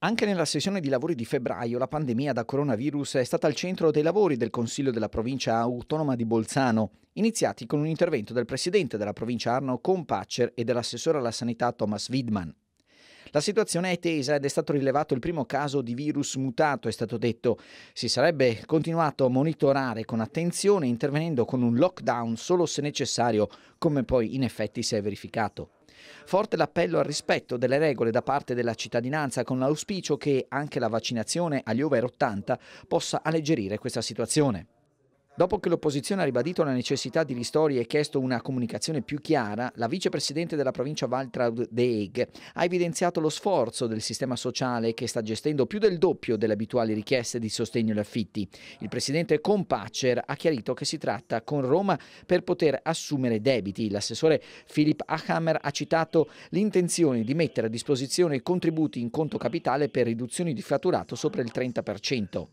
Anche nella sessione di lavori di febbraio la pandemia da coronavirus è stata al centro dei lavori del Consiglio della provincia autonoma di Bolzano, iniziati con un intervento del presidente della provincia Arno Compaccer e dell'assessore alla sanità Thomas Widman. La situazione è tesa ed è stato rilevato il primo caso di virus mutato, è stato detto. Si sarebbe continuato a monitorare con attenzione intervenendo con un lockdown solo se necessario, come poi in effetti si è verificato. Forte l'appello al rispetto delle regole da parte della cittadinanza con l'auspicio che anche la vaccinazione agli over 80 possa alleggerire questa situazione. Dopo che l'opposizione ha ribadito la necessità di ristori e chiesto una comunicazione più chiara, la vicepresidente della provincia Valtraud de Hague ha evidenziato lo sforzo del sistema sociale che sta gestendo più del doppio delle abituali richieste di sostegno agli affitti. Il presidente Compacer ha chiarito che si tratta con Roma per poter assumere debiti. L'assessore Philip Achammer ha citato l'intenzione di mettere a disposizione contributi in conto capitale per riduzioni di fatturato sopra il 30%.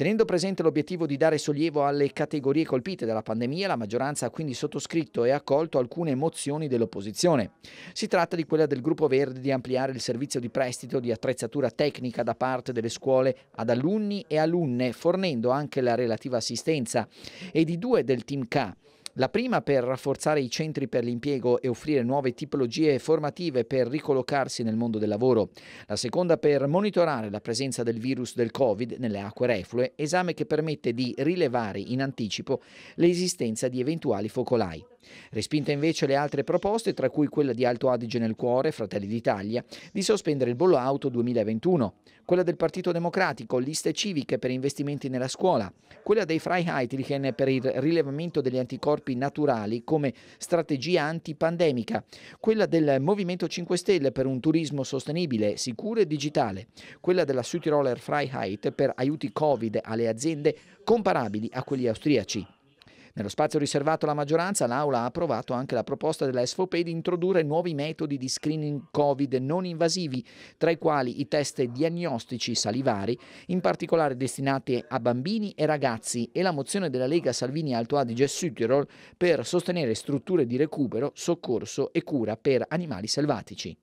Tenendo presente l'obiettivo di dare sollievo alle categorie colpite dalla pandemia, la maggioranza ha quindi sottoscritto e accolto alcune mozioni dell'opposizione. Si tratta di quella del Gruppo Verde di ampliare il servizio di prestito di attrezzatura tecnica da parte delle scuole ad alunni e alunne, fornendo anche la relativa assistenza, e di due del Team K la prima per rafforzare i centri per l'impiego e offrire nuove tipologie formative per ricollocarsi nel mondo del lavoro. La seconda per monitorare la presenza del virus del Covid nelle acque reflue, esame che permette di rilevare in anticipo l'esistenza di eventuali focolai. Respinte invece le altre proposte, tra cui quella di Alto Adige nel Cuore, Fratelli d'Italia, di sospendere il bollo auto 2021, quella del Partito Democratico, liste civiche per investimenti nella scuola, quella dei Freiheitlichen per il rilevamento degli anticorpi naturali come strategia antipandemica, quella del Movimento 5 Stelle per un turismo sostenibile, sicuro e digitale, quella della Südtiroler Freiheit per aiuti Covid alle aziende comparabili a quelli austriaci. Nello spazio riservato alla maggioranza, l'Aula ha approvato anche la proposta della SVP di introdurre nuovi metodi di screening Covid non invasivi, tra i quali i test diagnostici salivari, in particolare destinati a bambini e ragazzi, e la mozione della Lega Salvini Alto Adige Südtirol per sostenere strutture di recupero, soccorso e cura per animali selvatici.